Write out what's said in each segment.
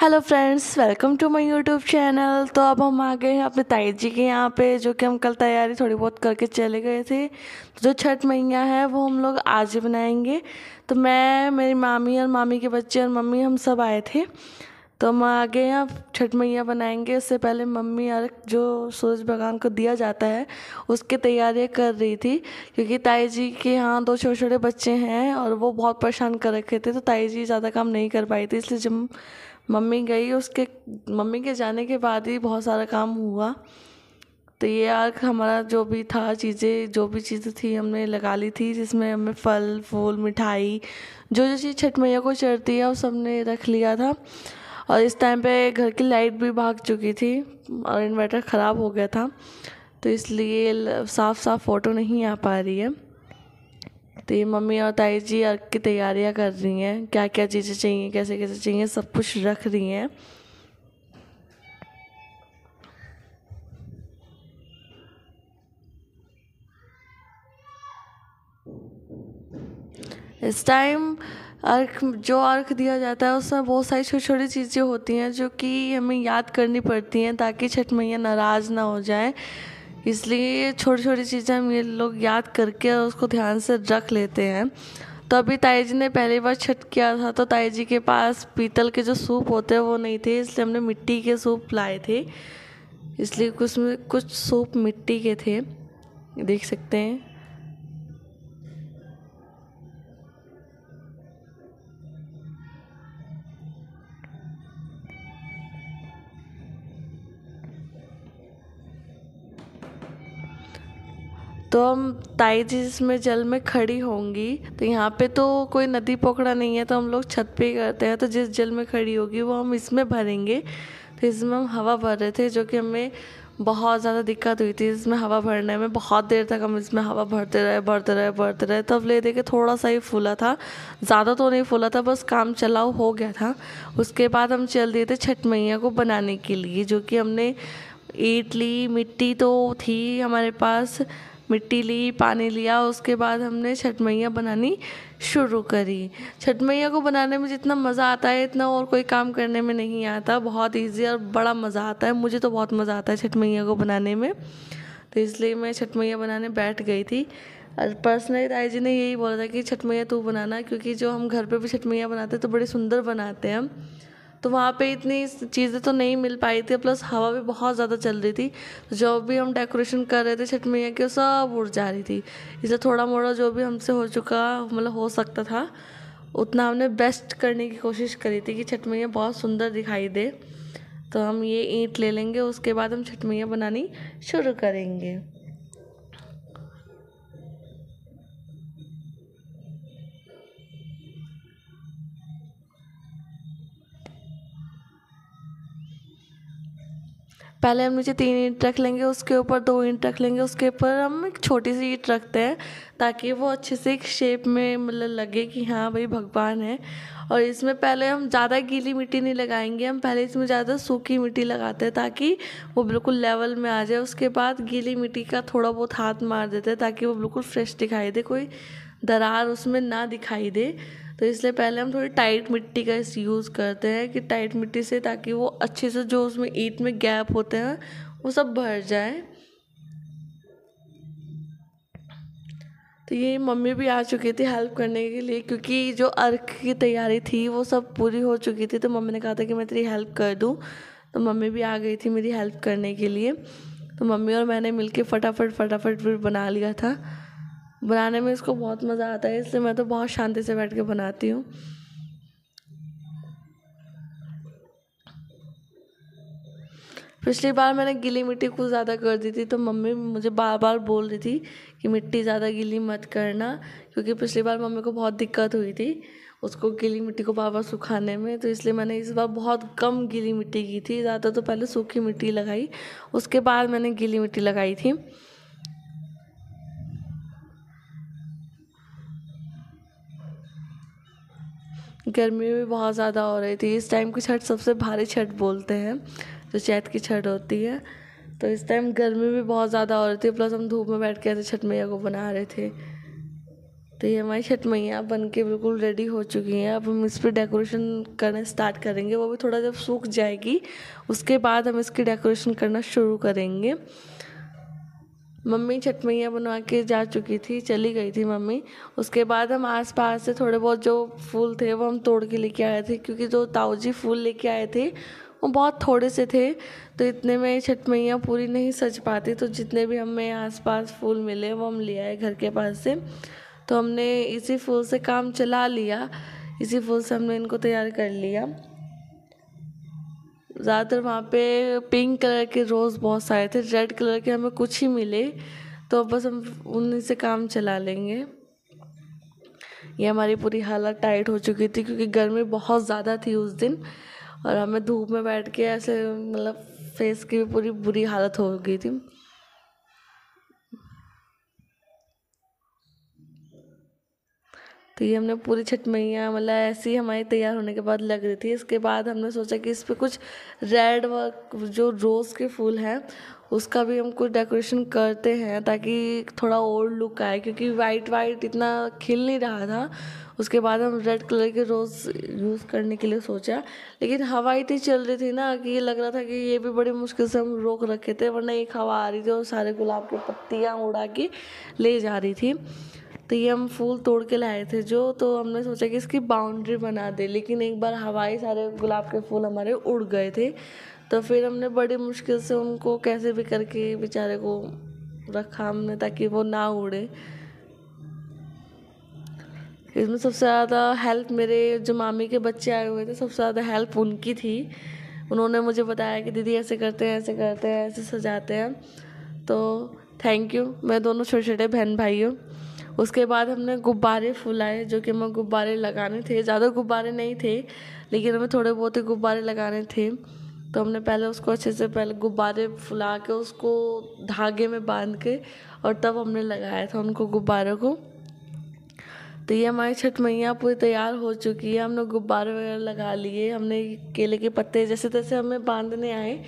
hello friends welcome to my YouTube channel तो अब हम आ गए हैं अपने ताई जी के यहाँ पे जो कि हम कल तैयारी थोड़ी बहुत करके चले गए थे तो जो छठ मैया है वो हम लोग आज ही बनाएंगे तो मैं मेरी मामी और मामी के बच्चे और मम्मी हम सब आए थे तो हम आगे यहाँ छठ मैया बनाएंगे उससे पहले मम्मी अर्घ जो सूरज भगवान को दिया जाता है उसकी तैयारियाँ कर रही थी क्योंकि ताई जी के यहाँ दो छोटे छोटे बच्चे हैं और वो बहुत परेशान कर रखे थे तो ताई जी ज़्यादा काम नहीं कर पाई थी इसलिए जब मम्मी गई उसके मम्मी के जाने के बाद ही बहुत सारा काम हुआ तो ये अर्क हमारा जो भी था चीज़ें जो भी चीज़ें थी हमने लगा ली थी जिसमें हमें फल फूल मिठाई जो जो चीज़ छठ मैया को चढ़ती है वो सब ने रख लिया था और इस टाइम पे घर की लाइट भी भाग चुकी थी और इन्वर्टर ख़राब हो गया था तो इसलिए साफ साफ फ़ोटो नहीं आ पा रही है तो ये मम्मी और ताई जी अर्ग की तैयारियाँ कर रही हैं क्या क्या चीज़ें चाहिए कैसे कैसे चाहिए सब कुछ रख रही हैं इस टाइम अर्घ जो अर्घ दिया जाता है उसमें बहुत सारी छोटी छोटी चीज़ें होती हैं जो कि हमें याद करनी पड़ती हैं ताकि छठ मैया नाराज़ ना हो जाए इसलिए छोटी छोटी चीज़ें हम ये लोग याद करके उसको ध्यान से रख लेते हैं तो अभी ताई जी ने पहली बार छठ किया था तो ताई जी के पास पीतल के जो सूप होते हैं वो नहीं थे इसलिए हमने मिट्टी के सूप लाए थे इसलिए कुछ कुछ सूप मिट्टी के थे देख सकते हैं तो हम ताई जी जिसमें जल में खड़ी होंगी तो यहाँ पे तो कोई नदी पोखरा नहीं है तो हम लोग छत पे ही करते हैं तो जिस जल में खड़ी होगी वो हम इसमें भरेंगे तो इसमें हम हवा भर रहे थे जो कि हमें बहुत ज़्यादा दिक्कत हुई थी इसमें हवा भरने में बहुत देर तक हम इसमें हवा भरते रहे भरते रहे भरते रहे तब ले देखे थोड़ा सा ही फूला था ज़्यादा तो नहीं फूला था बस काम चलाओ हो गया था उसके बाद हम चल दिए थे छठ मैया को बनाने के लिए जो कि हमने ईटली मिट्टी तो थी हमारे पास मिट्टी ली पानी लिया उसके बाद हमने छठ मैया बनानी शुरू करी छठ मैया को बनाने में जितना मज़ा आता है इतना और कोई काम करने में नहीं आता बहुत ईजी और बड़ा मज़ा आता है मुझे तो बहुत मज़ा आता है छठ मैया को बनाने में तो इसलिए मैं छठ मैया बनाने बैठ गई थी और पर्सनली राय जी ने यही बोला था कि छठ मैया तू बनाना क्योंकि जो हम घर पे भी छठ मैया बनाते हैं तो बड़े सुंदर बनाते हैं हम तो वहाँ पे इतनी चीज़ें तो नहीं मिल पाई थी प्लस हवा भी बहुत ज़्यादा चल रही थी जो भी हम डेकोरेशन कर रहे थे छठ मैया की सब उड़ जा रही थी इसलिए थोड़ा मोड़ा जो भी हमसे हो चुका मतलब हो सकता था उतना हमने बेस्ट करने की कोशिश करी थी कि छठ मैया बहुत सुंदर दिखाई दे तो हम ये ईंट ले लेंगे उसके बाद हम छठ मैया बनानी शुरू करेंगे पहले हम नीचे तीन ईंट रख लेंगे उसके ऊपर दो ईंट रख लेंगे उसके ऊपर हम एक छोटी सी ईंट रखते हैं ताकि वो अच्छे से एक शेप में मतलब लगे कि हाँ भाई भगवान है और इसमें पहले हम ज़्यादा गीली मिट्टी नहीं लगाएंगे हम पहले इसमें ज़्यादा सूखी मिट्टी लगाते हैं ताकि वो बिल्कुल लेवल में आ जाए उसके बाद गीली मिट्टी का थोड़ा बहुत हाथ मार देते हैं ताकि वो बिल्कुल फ्रेश दिखाई दे कोई दरार उसमें ना दिखाई दे तो इसलिए पहले हम थोड़ी टाइट मिट्टी का इस यूज़ करते हैं कि टाइट मिट्टी से ताकि वो अच्छे से जो उसमें ईट में गैप होते हैं वो सब भर जाए तो ये मम्मी भी आ चुकी थी हेल्प करने के लिए क्योंकि जो अर्क की तैयारी थी वो सब पूरी हो चुकी थी तो मम्मी ने कहा था कि मैं तेरी हेल्प कर दूँ तो मम्मी भी आ गई थी मेरी हेल्प करने के लिए तो मम्मी और मैंने मिलके फटाफट फटाफट फिर बना लिया था बनाने में इसको बहुत मज़ा आता है इसलिए मैं तो बहुत शांति से बैठ के बनाती हूँ पिछली बार मैंने गीली मिट्टी कुछ ज़्यादा कर दी थी तो मम्मी मुझे बार बार बोल रही थी कि मिट्टी ज़्यादा गीली मत करना क्योंकि पिछली बार मम्मी को बहुत दिक्कत हुई थी उसको गीली मिट्टी को बार बार सुखाने में तो इसलिए मैंने इस बार बहुत कम गीली मिट्टी की थी ज़्यादा तो पहले सूखी मिट्टी लगाई उसके बाद मैंने गीली मिट्टी लगाई थी गर्मी भी बहुत ज़्यादा हो रही थी इस टाइम की छठ सबसे भारी छठ बोलते हैं जो चैत की छठ होती है तो इस टाइम गर्मी भी बहुत ज़्यादा हो रही थी प्लस हम धूप में बैठ के ऐसे छठ मैया को बना रहे थे तो ये हमारी छठ मैया बन के बिल्कुल रेडी हो चुकी हैं अब हम इस पर डेकोरेशन करना स्टार्ट करेंगे वो भी थोड़ा जब सूख जाएगी उसके बाद हम इसकी डेकोरेशन करना शुरू करेंगे मम्मी छठमैया बनवा के जा चुकी थी चली गई थी मम्मी उसके बाद हम आस पास से थोड़े बहुत जो फूल थे वो हम तोड़ के लेके आए थे क्योंकि जो ताऊजी फूल लेके आए थे वो बहुत थोड़े से थे तो इतने में छठ मैया पूरी नहीं सज पाती तो जितने भी हमें आस पास फूल मिले वो हम ले आए घर के पास से तो हमने इसी फूल से काम चला लिया इसी फूल से हमने इनको तैयार कर लिया ज़्यादातर वहाँ पे पिंक कलर के रोज़ बहुत सारे थे रेड कलर के हमें कुछ ही मिले तो बस हम उन्हीं से काम चला लेंगे ये हमारी पूरी हालत टाइट हो चुकी थी क्योंकि गर्मी बहुत ज़्यादा थी उस दिन और हमें धूप में बैठ के ऐसे मतलब फेस की भी पूरी बुरी हालत हो गई थी तो ये हमने पूरी छठ मैया मतलब ऐसी हमारी तैयार होने के बाद लग रही थी इसके बाद हमने सोचा कि इस पर कुछ रेड वर्क जो रोज़ के फूल हैं उसका भी हम कुछ डेकोरेशन करते हैं ताकि थोड़ा ओल्ड लुक आए क्योंकि वाइट वाइट इतना खिल नहीं रहा था उसके बाद हम रेड कलर के रोज़ यूज़ करने के लिए सोचा लेकिन हवा इतनी चल रही थी ना कि ये लग रहा था कि ये भी बड़ी मुश्किल से हम रोक रखे थे वरना एक हवा आ रही थी और सारे गुलाब की पत्तियाँ उड़ा के ले जा रही थी तो ये हम फूल तोड़ के लाए थे जो तो हमने सोचा कि इसकी बाउंड्री बना दे लेकिन एक बार हवाई सारे गुलाब के फूल हमारे उड़ गए थे तो फिर हमने बड़ी मुश्किल से उनको कैसे भी करके बेचारे को रखा हमने ताकि वो ना उड़े इसमें सबसे ज़्यादा हेल्प मेरे जो मामी के बच्चे आए हुए थे सबसे ज़्यादा हेल्प उनकी थी उन्होंने मुझे बताया कि दीदी ऐसे करते हैं ऐसे करते हैं ऐसे सजाते हैं तो थैंक यू मैं दोनों छोटे छोटे बहन भाइयों उसके बाद हमने गुब्बारे फुलाए जो कि हमें गुब्बारे लगाने थे ज़्यादा गुब्बारे नहीं थे लेकिन हमें थोड़े बहुत ही गुब्बारे लगाने थे तो हमने पहले उसको अच्छे से पहले गुब्बारे फुला के उसको धागे में बांध के और तब हमने लगाया था उनको गुब्बारों को तो ये हमारी छठ मैया पूरी तैयार हो चुकी है हमने गुब्बारे वगैरह लगा लिए हमने केले के पत्ते जैसे तैसे हमें बांधने आए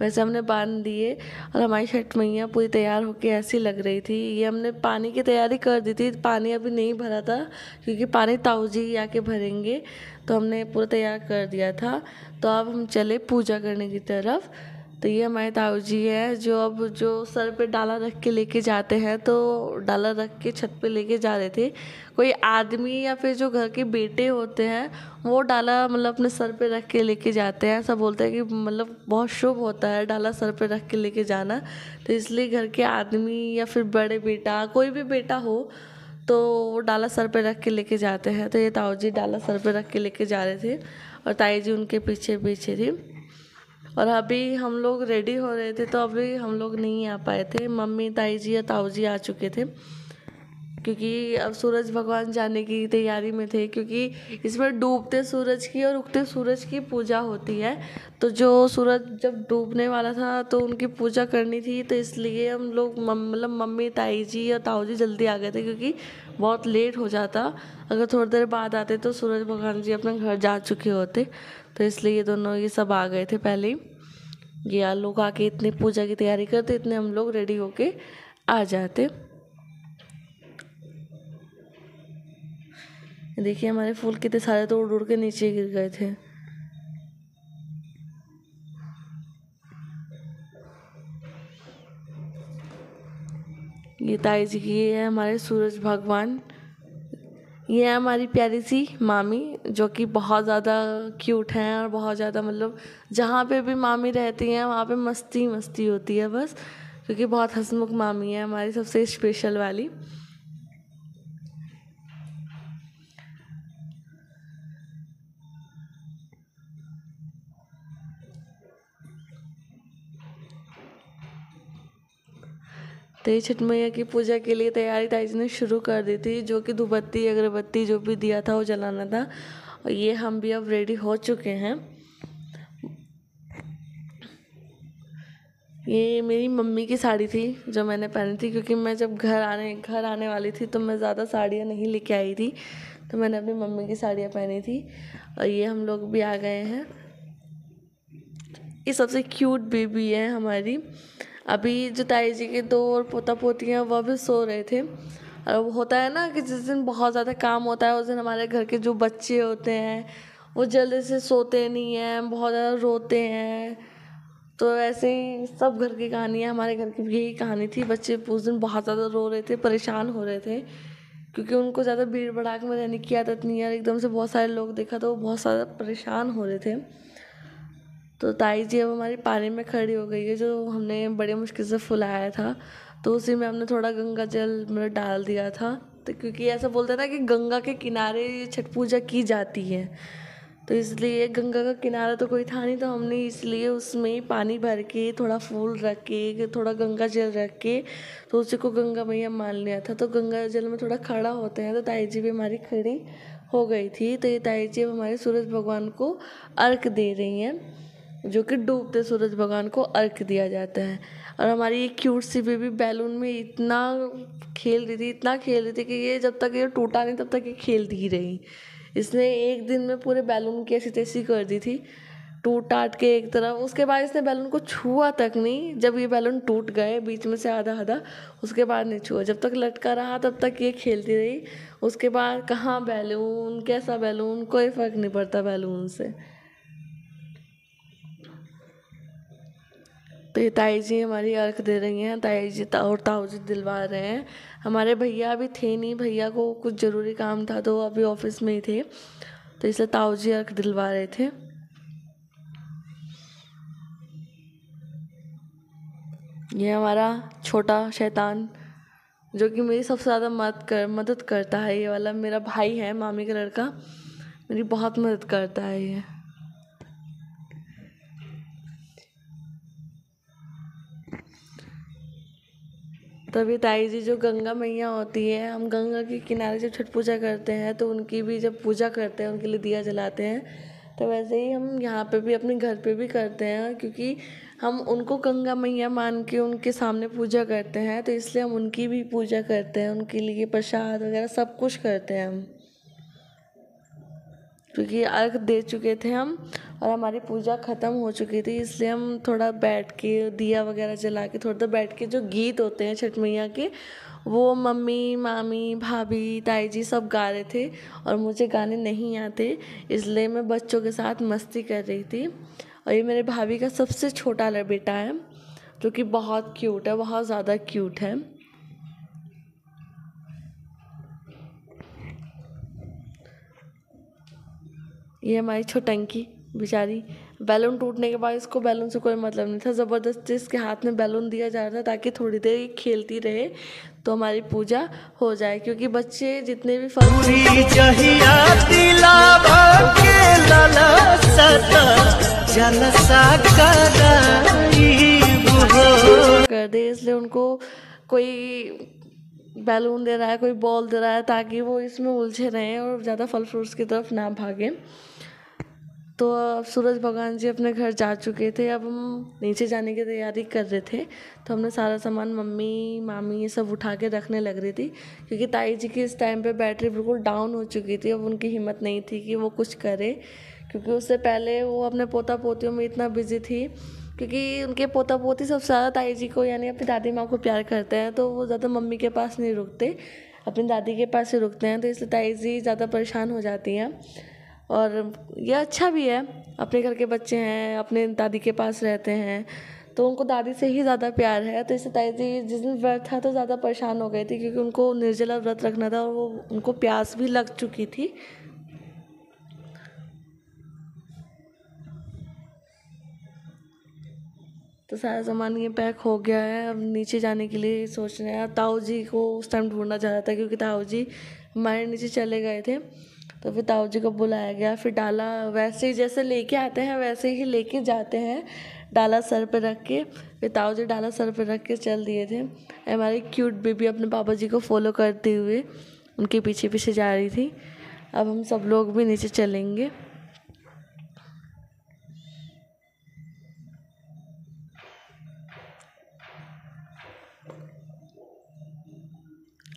वैसे हमने बांध दिए और हमारी छठ मैया पूरी तैयार होकर ऐसी लग रही थी ये हमने पानी की तैयारी कर दी थी पानी अभी नहीं भरा था क्योंकि पानी ताऊ जी आके भरेंगे तो हमने पूरा तैयार कर दिया था तो अब हम चले पूजा करने की तरफ तो ये हमारे ताऊ जी है जो अब जो सर पे डाला रख के लेके जाते हैं तो डाला रख के छत पे लेके जा रहे थे कोई आदमी या फिर जो घर के बेटे होते हैं वो डाला मतलब अपने सर पे रख के लेके जाते हैं ऐसा बोलते हैं कि मतलब बहुत शुभ होता है डाला सर पे रख के लेके जाना तो इसलिए घर के आदमी या फिर बड़े बेटा कोई भी बेटा हो तो वो डाला सर पे रख के लेके जाते हैं तो ये ताऊ जी डाला सर पे रख के लेके जा रहे थे और ताई जी उनके पीछे पीछे थी और अभी हम लोग रेडी हो रहे थे तो अभी हम लोग नहीं आ पाए थे मम्मी ताई जी या ताऊ जी आ चुके थे क्योंकि अब सूरज भगवान जाने की तैयारी में थे क्योंकि इसमें डूबते सूरज की और उगते सूरज की पूजा होती है तो जो सूरज जब डूबने वाला था तो उनकी पूजा करनी थी तो इसलिए हम लोग मतलब मम्मी ताई जी और ताऊ जी जल्दी आ गए थे क्योंकि बहुत लेट हो जाता अगर थोड़ी देर बाद आते तो सूरज भगवान जी अपने घर जा चुके होते तो इसलिए ये दोनों ये सब आ गए थे पहले ही ये लोग आके इतनी पूजा की तैयारी करते इतने हम लोग रेडी होके आ जाते देखिए हमारे फूल कितने सारे तो उड़ उड़ के नीचे गिर गए थे ये ताई जी की ये है हमारे सूरज भगवान ये है हमारी प्यारी सी मामी जो कि बहुत ज़्यादा क्यूट हैं और बहुत ज़्यादा मतलब जहाँ पे भी मामी रहती हैं वहाँ पे मस्ती मस्ती होती है बस क्योंकि बहुत हंसमुख मामी है हमारी सबसे स्पेशल वाली तो ये छठ मैया की पूजा के लिए तैयारी ताई जी ने शुरू कर दी थी जो कि धुबत्ती अगरबत्ती जो भी दिया था वो जलाना था और ये हम भी अब रेडी हो चुके हैं ये मेरी मम्मी की साड़ी थी जो मैंने पहनी थी क्योंकि मैं जब घर आने घर आने वाली थी तो मैं ज़्यादा साड़ियाँ नहीं लेके आई थी तो मैंने अपनी मम्मी की साड़ियाँ पहनी थी और ये हम लोग भी आ गए हैं ये सबसे क्यूट बेबी है हमारी अभी जो ताई जी के दो और पोता पोती हैं वह भी सो रहे थे और होता है ना कि जिस दिन बहुत ज़्यादा काम होता है उस दिन हमारे घर के जो बच्चे होते हैं वो जल्दी से सोते नहीं हैं बहुत ज़्यादा रोते हैं तो ऐसे ही सब घर की कहानी है हमारे घर की भी यही कहानी थी बच्चे उस दिन बहुत ज़्यादा रो रहे थे परेशान हो रहे थे क्योंकि उनको ज़्यादा भीड़ भड़ाक में रहने की आदत नहीं है और एकदम से बहुत सारे लोग देखा तो वो बहुत ज़्यादा परेशान हो रहे थे तो ताई जी अब हमारी पानी में खड़ी हो गई है जो हमने बड़े मुश्किल से फुलाया था तो उसी में हमने थोड़ा गंगा जल में मतलब डाल दिया था तो क्योंकि ऐसा बोलते ना कि गंगा के किनारे छठ पूजा की जाती है तो इसलिए गंगा का किनारा तो कोई था नहीं तो हमने इसलिए उसमें पानी भर के थोड़ा फूल रख के थोड़ा गंगा जल रख के तो उसी को गंगा मैया मान लिया था तो गंगा जल में थोड़ा खड़ा होते हैं तो ताई जी भी हमारी खड़ी हो गई थी तो ये ताई जी अब हमारे सूरज भगवान को अर्क दे रही हैं जो कि डूबते सूरज भगवान को अर्घ दिया जाता है और हमारी ये क्यूट सी बेबी बैलून में इतना खेल रही थी इतना खेल रही थी कि ये जब तक ये टूटा नहीं तब तक ये खेलती ही रही इसने एक दिन में पूरे बैलून की ऐसी तैसी कर दी थी टूट टाट के एक तरफ उसके बाद इसने बैलून को छुआ तक नहीं जब ये बैलून टूट गए बीच में से आधा आधा उसके बाद नहीं छुआ जब तक लटका रहा तब तक ये खेलती रही उसके बाद कहाँ बैलून कैसा बैलून कोई फ़र्क नहीं पड़ता बैलून से तो ये ताई जी हमारी अर्घ दे रही हैं ताई जी ता, और ताऊ जी दिलवा रहे हैं हमारे भैया अभी थे नहीं भैया को कुछ ज़रूरी काम था तो अभी ऑफिस में ही थे तो इसलिए ताऊ जी अर्घ दिलवा रहे थे ये हमारा छोटा शैतान जो कि मेरी सबसे ज़्यादा मदद कर मदद करता है ये वाला मेरा भाई है मामी का लड़का मेरी बहुत मदद करता है ये तभी ताई जी जो गंगा मैया होती है हम गंगा के किनारे जब छठ पूजा करते हैं तो उनकी भी जब पूजा करते हैं उनके लिए दिया जलाते हैं तो वैसे ही हम यहाँ पे भी अपने घर पे भी करते हैं क्योंकि हम उनको गंगा मैया मान के उनके सामने पूजा करते हैं तो इसलिए हम उनकी भी पूजा करते हैं उनके लिए प्रसाद वगैरह सब कुछ करते हैं हम क्योंकि अर्घ दे चुके थे हम और हमारी पूजा ख़त्म हो चुकी थी इसलिए हम थोड़ा बैठ के दिया वगैरह जला के थोड़ा देर बैठ के जो गीत होते हैं छठ मैया के वो मम्मी मामी भाभी ताई जी सब गा रहे थे और मुझे गाने नहीं आते इसलिए मैं बच्चों के साथ मस्ती कर रही थी और ये मेरे भाभी का सबसे छोटा बेटा है जो कि बहुत क्यूट है बहुत ज़्यादा क्यूट है ये हमारी छोटंकी बेचारी बैलून टूटने के बाद इसको बैलून से कोई मतलब नहीं था ज़बरदस्ती इसके हाथ में बैलून दिया जा रहा था ताकि थोड़ी देर खेलती रहे तो हमारी पूजा हो जाए क्योंकि बच्चे जितने भी फल कर दे इसलिए उनको कोई बैलून दे रहा है कोई बॉल दे रहा है ताकि वो इसमें उलझे रहें और ज़्यादा फल फ्रूट्स की तरफ ना भागें तो अब सूरज भगवान जी अपने घर जा चुके थे अब हम नीचे जाने की तैयारी कर रहे थे तो हमने सारा सामान मम्मी मामी ये सब उठा के रखने लग रही थी क्योंकि ताई जी की इस टाइम पे बैटरी बिल्कुल डाउन हो चुकी थी अब उनकी हिम्मत नहीं थी कि वो कुछ करे क्योंकि उससे पहले वो अपने पोता पोतियों में इतना बिजी थी क्योंकि उनके पोता पोती सबसे ज़्यादा ताई जी को यानी अपनी दादी माँ को प्यार करते हैं तो वो ज़्यादा मम्मी के पास नहीं रुकते अपनी दादी के पास ही रुकते हैं तो इसलिए ताई जी ज़्यादा परेशान हो जाती हैं और यह अच्छा भी है अपने घर के बच्चे हैं अपने दादी के पास रहते हैं तो उनको दादी से ही ज़्यादा प्यार है तो इससे ताई जी जिस दिन व्रत था तो ज़्यादा परेशान हो गई थी क्योंकि उनको निर्जला व्रत रखना था और वो उनको प्यास भी लग चुकी थी तो सारा सामान ये पैक हो गया है अब नीचे जाने के लिए सोच रहे हैं ताऊ जी को उस टाइम ढूंढना चाह रहा था क्योंकि ताऊ जी हमारे नीचे चले गए थे तो फिर ताऊ जी को बुलाया गया फिर डाला वैसे ही जैसे लेके आते हैं वैसे ही लेके जाते हैं डाला सर पे रख के फिर ताऊ जी डाला सर पे रख के चल दिए थे हमारी क्यूट बेबी अपने पापा जी को फॉलो करते हुए उनके पीछे पीछे जा रही थी अब हम सब लोग भी नीचे चलेंगे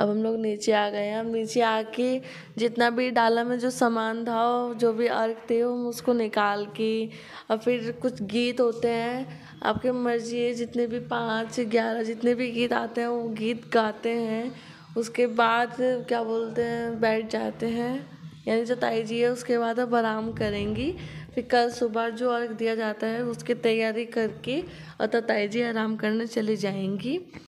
अब हम लोग नीचे आ गए हैं अब नीचे आके जितना भी डाला में जो सामान था जो भी अर्घ थे हम उसको निकाल के और फिर कुछ गीत होते हैं आपके मर्जी है जितने भी पाँच ग्यारह जितने भी गीत आते हैं वो गीत गाते हैं उसके बाद क्या बोलते हैं बैठ जाते हैं यानी जो ताई जी है उसके बाद अब आराम करेंगी फिर कल सुबह जो अर्घ दिया जाता है उसकी तैयारी करके और ताई जी आराम करने चली जाएंगी